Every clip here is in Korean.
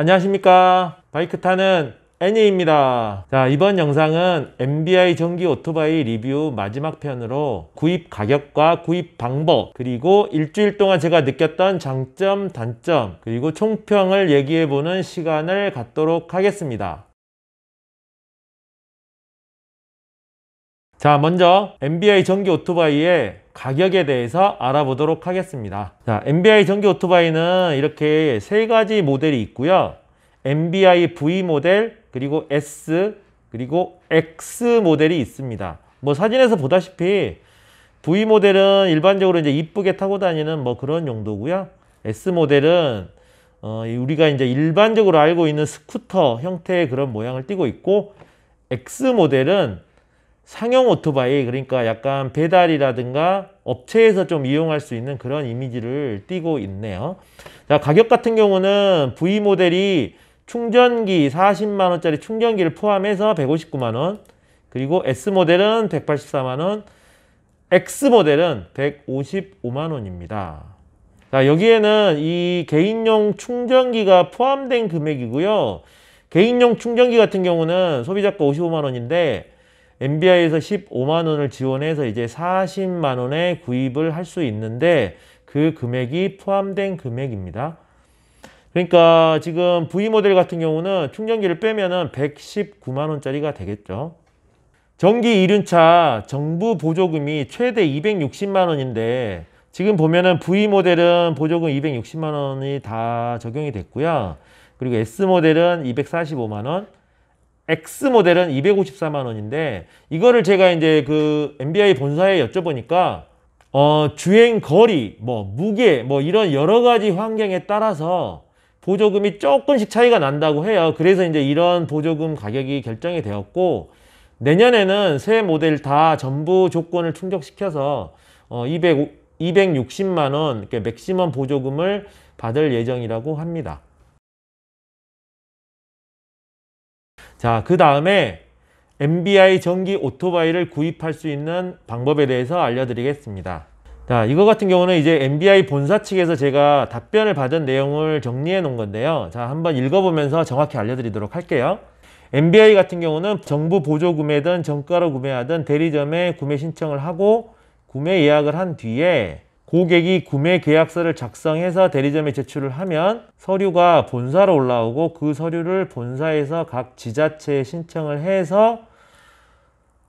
안녕하십니까 바이크 타는 애니입니다 자 이번 영상은 MBI 전기 오토바이 리뷰 마지막 편으로 구입 가격과 구입 방법 그리고 일주일 동안 제가 느꼈던 장점 단점 그리고 총평을 얘기해보는 시간을 갖도록 하겠습니다 자 먼저 MBI 전기 오토바이의 가격에 대해서 알아보도록 하겠습니다. 자, MBI 전기 오토바이는 이렇게 세 가지 모델이 있고요. MBI V 모델, 그리고 S, 그리고 X 모델이 있습니다. 뭐 사진에서 보다시피 V 모델은 일반적으로 이제 이쁘게 타고 다니는 뭐 그런 용도고요. S 모델은 어, 우리가 이제 일반적으로 알고 있는 스쿠터 형태의 그런 모양을 띄고 있고 X 모델은 상용 오토바이 그러니까 약간 배달이라든가 업체에서 좀 이용할 수 있는 그런 이미지를 띄고 있네요. 자 가격 같은 경우는 V 모델이 충전기 40만원짜리 충전기를 포함해서 159만원 그리고 S 모델은 184만원 X 모델은 155만원입니다. 자 여기에는 이 개인용 충전기가 포함된 금액이고요. 개인용 충전기 같은 경우는 소비자가 55만원인데 MBI에서 15만 원을 지원해서 이제 40만 원에 구입을 할 수 있는데 그 금액이 포함된 금액입니다. 그러니까 지금 V 모델 같은 경우는 충전기를 빼면 119만 원짜리가 되겠죠. 전기 1륜차 정부 보조금이 최대 260만 원인데 지금 보면은 V 모델은 보조금 260만 원이 다 적용이 됐고요. 그리고 S 모델은 245만 원, X 모델은 254만 원인데 이거를 제가 이제 그 MBI 본사에 여쭤보니까 어, 주행 거리, 뭐 무게, 뭐 이런 여러 가지 환경에 따라서 보조금이 조금씩 차이가 난다고 해요. 그래서 이제 이런 보조금 가격이 결정이 되었고 내년에는 새 모델 다 전부 조건을 충족시켜서 어, 200, 260만 원, 그러니까 맥시멈 보조금을 받을 예정이라고 합니다. 자, 그 다음에 MBI 전기 오토바이를 구입할 수 있는 방법에 대해서 알려드리겠습니다. 자, 이거 같은 경우는 이제 MBI 본사 측에서 제가 답변을 받은 내용을 정리해 놓은 건데요. 자, 한번 읽어보면서 정확히 알려드리도록 할게요. MBI 같은 경우는 정부 보조 구매든 정가로 구매하든 대리점에 구매 신청을 하고 구매 예약을 한 뒤에 고객이 구매 계약서를 작성해서 대리점에 제출을 하면 서류가 본사로 올라오고 그 서류를 본사에서 각 지자체에 신청을 해서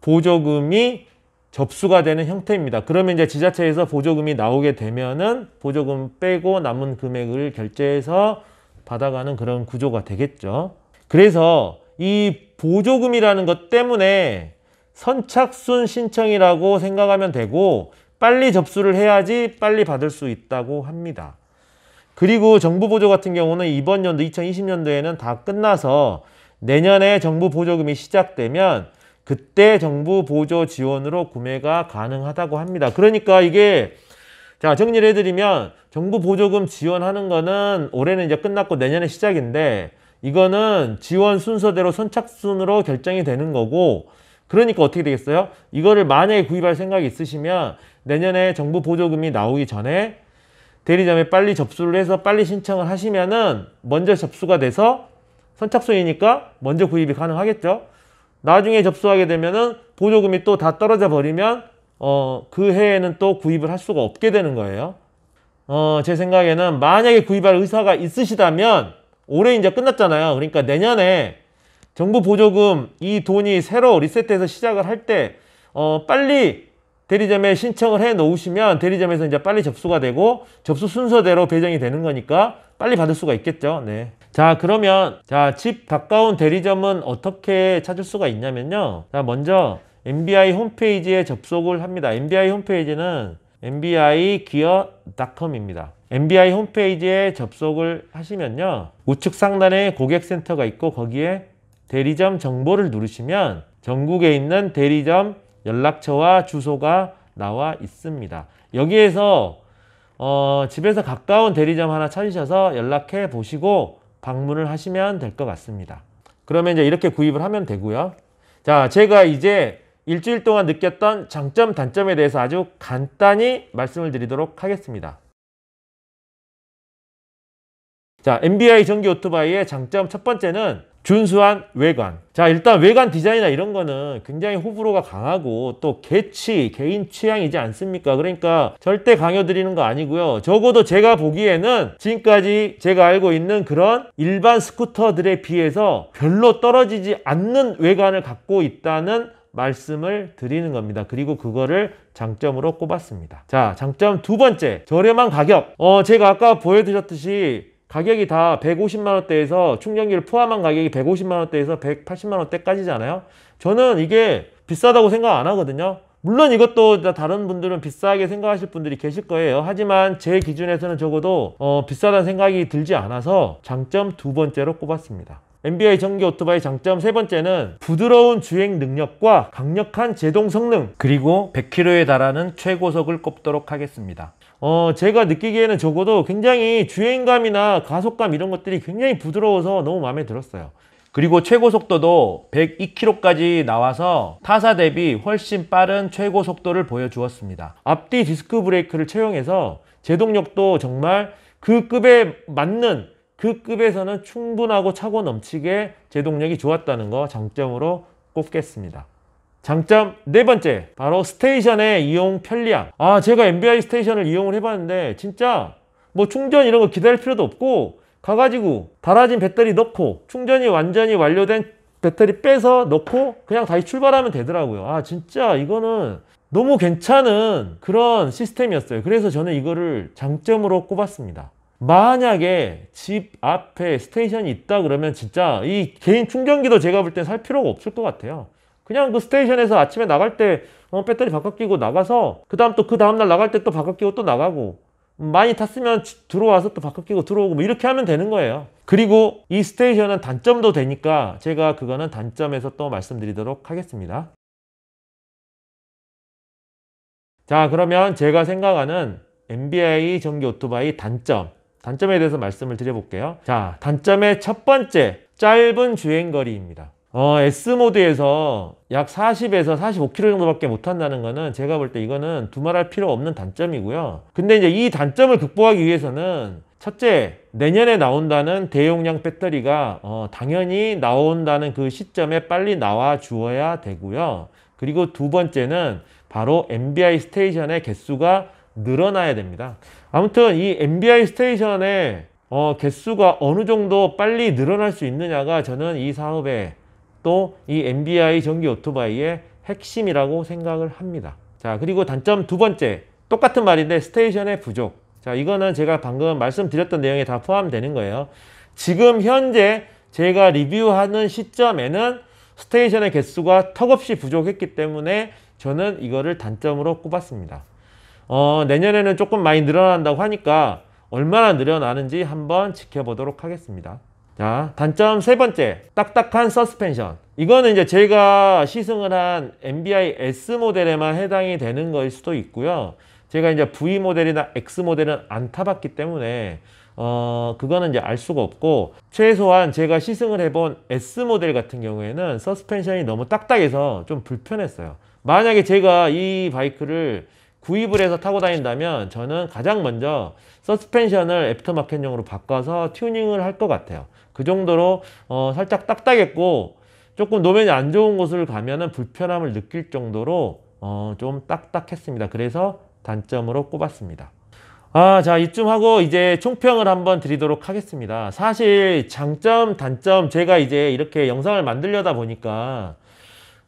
보조금이 접수가 되는 형태입니다. 그러면 이제 지자체에서 보조금이 나오게 되면은 보조금 빼고 남은 금액을 결제해서 받아가는 그런 구조가 되겠죠. 그래서 이 보조금이라는 것 때문에 선착순 신청이라고 생각하면 되고 빨리 접수를 해야지 빨리 받을 수 있다고 합니다. 그리고 정부 보조 같은 경우는 이번 연도 2020년도에는 다 끝나서 내년에 정부 보조금이 시작되면 그때 정부 보조 지원으로 구매가 가능하다고 합니다. 그러니까 이게 자 정리를 해드리면 정부 보조금 지원하는 거는 올해는 이제 끝났고 내년에 시작인데 이거는 지원 순서대로 선착순으로 결정이 되는 거고 그러니까 어떻게 되겠어요? 이거를 만약에 구입할 생각이 있으시면 내년에 정부 보조금이 나오기 전에 대리점에 빨리 접수를 해서 빨리 신청을 하시면은 먼저 접수가 돼서 선착순이니까 먼저 구입이 가능하겠죠. 나중에 접수하게 되면은 보조금이 또 다 떨어져 버리면 어, 그 해에는 또 구입을 할 수가 없게 되는 거예요. 어, 제 생각에는 만약에 구입할 의사가 있으시다면 올해 이제 끝났잖아요. 그러니까 내년에 정부 보조금 이 돈이 새로 리셋해서 시작을 할 때 어, 빨리 대리점에 신청을 해 놓으시면 대리점에서 이제 빨리 접수가 되고 접수 순서대로 배정이 되는 거니까 빨리 받을 수가 있겠죠 네. 자 그러면 자 집 가까운 대리점은 어떻게 찾을 수가 있냐면요 자 먼저 MBI 홈페이지에 접속을 합니다 MBI 홈페이지는 m b i 기 e o c o m 입니다 MBI 홈페이지에 접속을 하시면요 우측 상단에 고객센터가 있고 거기에 대리점 정보를 누르시면 전국에 있는 대리점 연락처와 주소가 나와 있습니다. 여기에서 어, 집에서 가까운 대리점 하나 찾으셔서 연락해 보시고 방문을 하시면 될 것 같습니다. 그러면 이제 이렇게 구입을 하면 되고요. 자, 제가 이제 일주일 동안 느꼈던 장점, 단점에 대해서 아주 간단히 말씀을 드리도록 하겠습니다. 자, MBI 전기 오토바이의 장점 첫 번째는 준수한 외관 자 일단 외관 디자인이나 이런 거는 굉장히 호불호가 강하고 또 개취 개인 취향이지 않습니까 그러니까 절대 강요 드리는 거 아니고요 적어도 제가 보기에는 지금까지 제가 알고 있는 그런 일반 스쿠터들에 비해서 별로 떨어지지 않는 외관을 갖고 있다는 말씀을 드리는 겁니다 그리고 그거를 장점으로 꼽았습니다 자 장점 두 번째 저렴한 가격 어 제가 아까 보여드렸듯이 가격이 다 150만원대에서 충전기를 포함한 가격이 150만원대에서 180만원대까지잖아요 저는 이게 비싸다고 생각 안 하거든요 물론 이것도 다른 분들은 비싸게 생각하실 분들이 계실 거예요 하지만 제 기준에서는 적어도 어, 비싸다는 생각이 들지 않아서 장점 두 번째로 꼽았습니다 MBI 전기 오토바이 장점 세 번째는 부드러운 주행 능력과 강력한 제동 성능 그리고 100km에 달하는 최고속을 꼽도록 하겠습니다 어, 제가 느끼기에는 적어도 굉장히 주행감이나 가속감 이런 것들이 굉장히 부드러워서 너무 마음에 들었어요. 그리고 최고 속도도 102km까지 나와서 타사 대비 훨씬 빠른 최고 속도를 보여주었습니다. 앞뒤 디스크 브레이크를 채용해서 제동력도 정말 그 급에 맞는 그 급에서는 충분하고 차고 넘치게 제동력이 좋았다는 거 장점으로 꼽겠습니다. 장점 네 번째 바로 스테이션의 이용 편리함 아 제가 MBI 스테이션을 이용을 해봤는데 진짜 뭐 충전 이런 거 기다릴 필요도 없고 가가지고 달아진 배터리 넣고 충전이 완전히 완료된 배터리 빼서 넣고 그냥 다시 출발하면 되더라고요 아 진짜 이거는 너무 괜찮은 그런 시스템이었어요 그래서 저는 이거를 장점으로 꼽았습니다 만약에 집 앞에 스테이션이 있다 그러면 진짜 이 개인 충전기도 제가 볼 땐 살 필요가 없을 것 같아요 그냥 그 스테이션에서 아침에 나갈 때 어, 배터리 바꿔 끼고 나가서 그 다음 또 그 다음날 나갈 때 또 바꿔 끼고 또 나가고 음, 많이 탔으면 들어와서 또 바꿔 끼고 들어오고 뭐 이렇게 하면 되는 거예요 그리고 이 스테이션은 단점도 되니까 제가 그거는 단점에서 또 말씀드리도록 하겠습니다 자 그러면 제가 생각하는 MBI 전기 오토바이 단점 단점에 대해서 말씀을 드려볼게요 자 단점의 첫 번째 짧은 주행거리입니다 어, S모드에서 약 40에서 45km 정도밖에 못 한다는 거는 제가 볼 때 이거는 두말할 필요 없는 단점이고요. 근데 이제 이 단점을 극복하기 위해서는 첫째, 내년에 나온다는 대용량 배터리가 어, 당연히 나온다는 그 시점에 빨리 나와 주어야 되고요. 그리고 두 번째는 바로 MBI 스테이션의 개수가 늘어나야 됩니다. 아무튼 이 MBI 스테이션의 어, 개수가 어느 정도 빨리 늘어날 수 있느냐가 저는 이사업에 또이 MBI 전기 오토바이의 핵심이라고 생각을 합니다. 자 그리고 단점 두 번째 똑같은 말인데 스테이션의 부족 자 이거는 제가 방금 말씀드렸던 내용에 다 포함되는 거예요. 지금 현재 제가 리뷰하는 시점에는 스테이션의 개수가 턱없이 부족했기 때문에 저는 이거를 단점으로 꼽았습니다. 어, 내년에는 조금 많이 늘어난다고 하니까 얼마나 늘어나는지 한번 지켜보도록 하겠습니다. 자, 단점 세 번째. 딱딱한 서스펜션. 이거는 이제 제가 시승을 한 MBI S 모델에만 해당이 되는 거일 수도 있고요. 제가 이제 V 모델이나 X 모델은 안 타봤기 때문에 어 그거는 이제 알 수가 없고 최소한 제가 시승을 해본 S 모델 같은 경우에는 서스펜션이 너무 딱딱해서 좀 불편했어요 만약에 제가 이 바이크를 구입을 해서 타고 다닌다면 저는 가장 먼저 서스펜션을 애프터마켓용으로 바꿔서 튜닝을 할 것 같아요 그 정도로 어, 살짝 딱딱했고 조금 노면이 안 좋은 곳을 가면은 불편함을 느낄 정도로 어, 좀 딱딱했습니다 그래서 단점으로 꼽았습니다 아, 자, 이쯤 하고 이제 총평을 한번 드리도록 하겠습니다. 사실 장점, 단점, 제가 이제 이렇게 영상을 만들려다 보니까,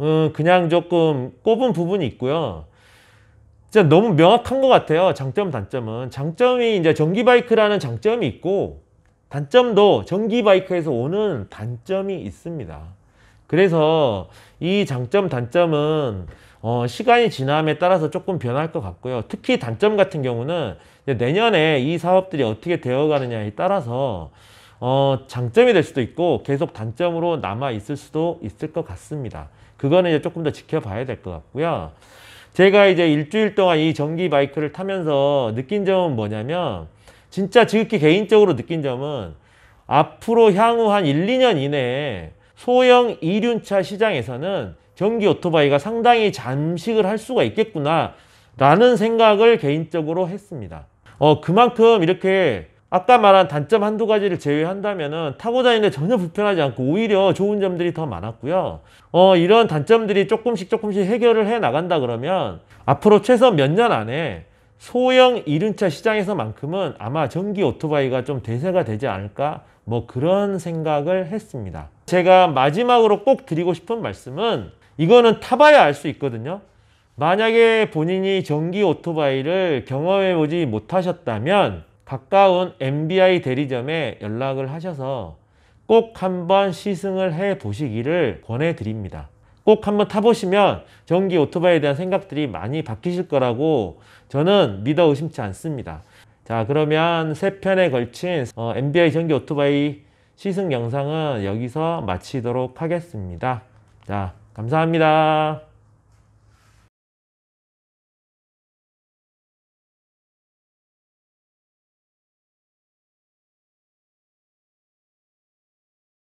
음, 그냥 조금 꼽은 부분이 있고요. 진짜 너무 명확한 것 같아요. 장점, 단점은. 장점이 이제 전기 바이크라는 장점이 있고 단점도 전기 바이크에서 오는 단점이 있습니다. 그래서 이 장점, 단점은 어, 시간이 지남에 따라서 조금 변할 것 같고요. 특히 단점 같은 경우는 내년에 이 사업들이 어떻게 되어가느냐에 따라서 어, 장점이 될 수도 있고 계속 단점으로 남아 있을 수도 있을 것 같습니다. 그거는 이제 조금 더 지켜봐야 될 것 같고요. 제가 이제 일주일 동안 이 전기 바이크를 타면서 느낀 점은 뭐냐면 진짜 지극히 개인적으로 느낀 점은 앞으로 향후 한 1, 2년 이내에 소형 이륜차 시장에서는 전기 오토바이가 상당히 잠식을 할 수가 있겠구나 라는 생각을 개인적으로 했습니다. 어, 그만큼 이렇게 아까 말한 단점 한두 가지를 제외한다면 타고 다니는데 전혀 불편하지 않고 오히려 좋은 점들이 더 많았고요. 어, 이런 단점들이 조금씩 조금씩 해결을 해 나간다 그러면 앞으로 최소 몇 년 안에 소형 이륜차 시장에서만큼은 아마 전기 오토바이가 좀 대세가 되지 않을까 뭐 그런 생각을 했습니다. 제가 마지막으로 꼭 드리고 싶은 말씀은 이거는 타봐야 알 수 있거든요. 만약에 본인이 전기 오토바이를 경험해보지 못하셨다면 가까운 MBI 대리점에 연락을 하셔서 꼭 한번 시승을 해 보시기를 권해드립니다. 꼭 한번 타보시면 전기 오토바이에 대한 생각들이 많이 바뀌실 거라고 저는 믿어 의심치 않습니다. 자 그러면 세 편에 걸친 어, MBI 전기 오토바이 시승 영상은 여기서 마치도록 하겠습니다. 자 감사합니다.